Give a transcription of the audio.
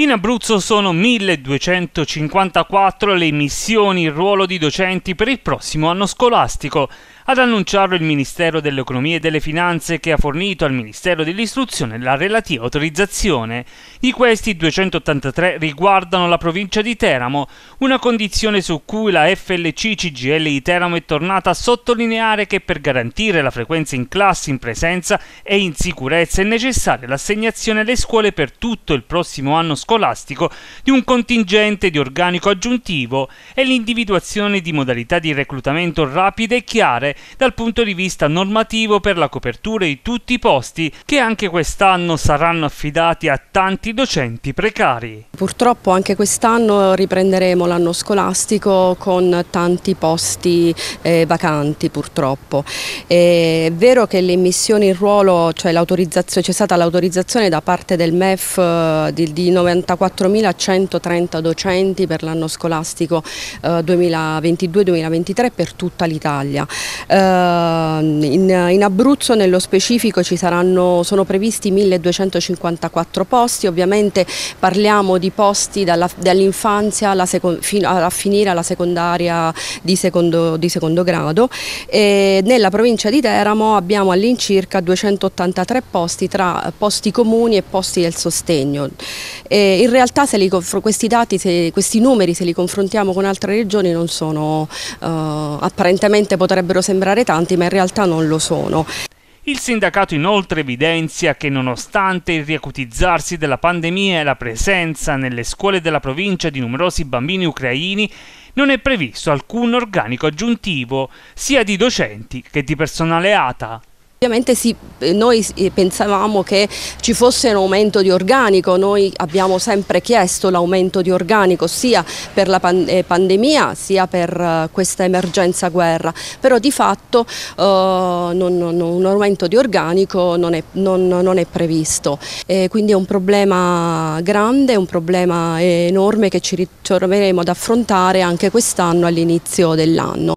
In Abruzzo sono 1254 le missioni in ruolo di docenti per il prossimo anno scolastico. Ad annunciarlo il Ministero dell'Economia e delle Finanze che ha fornito al Ministero dell'Istruzione la relativa autorizzazione. Di questi 283 riguardano la provincia di Teramo, una condizione su cui la FLC CGL di Teramo è tornata a sottolineare che per garantire la frequenza in classe in presenza e in sicurezza è necessaria l'assegnazione alle scuole per tutto il prossimo anno scolastico scolastico di un contingente di organico aggiuntivo e l'individuazione di modalità di reclutamento rapide e chiare dal punto di vista normativo per la copertura di tutti i posti che anche quest'anno saranno affidati a tanti docenti precari. Purtroppo anche quest'anno riprenderemo l'anno scolastico con tanti posti eh, vacanti purtroppo. È vero che le immissioni in ruolo, cioè c'è stata l'autorizzazione da parte del MEF eh, di, di 90 64.130 docenti per l'anno scolastico 2022-2023 eh, per tutta l'Italia. Eh, in, Abruzzo nello specifico ci saranno, sono previsti 1.254 posti, ovviamente parliamo di posti dall'infanzia fino a finire alla secondaria di secondo, di secondo grado. E nella provincia di Teramo abbiamo all'incirca 283 posti tra posti comuni e posti del sostegno. E eh, in realtà questi dati, se, questi numeri se li confrontiamo con altre regioni non sono, eh, apparentemente potrebbero sembrare tanti ma in realtà non lo sono. Il sindacato inoltre evidenzia che nonostante il riacutizzarsi della pandemia e la presenza nelle scuole della provincia di numerosi bambini ucraini, non è previsto alcun organico aggiuntivo sia di docenti che di personale ATA. Ovviamente sì, eh, noi eh, pensavamo che ci fosse un aumento di organico, noi abbiamo sempre chiesto l'aumento di organico sia per la eh, pandemia sia per questa emergenza guerra, però di fatto eh, non, non, un aumento di organico non è, non, è previsto. E quindi è un problema grande, un problema enorme che ci ritroveremo ad affrontare anche quest'anno all'inizio dell'anno.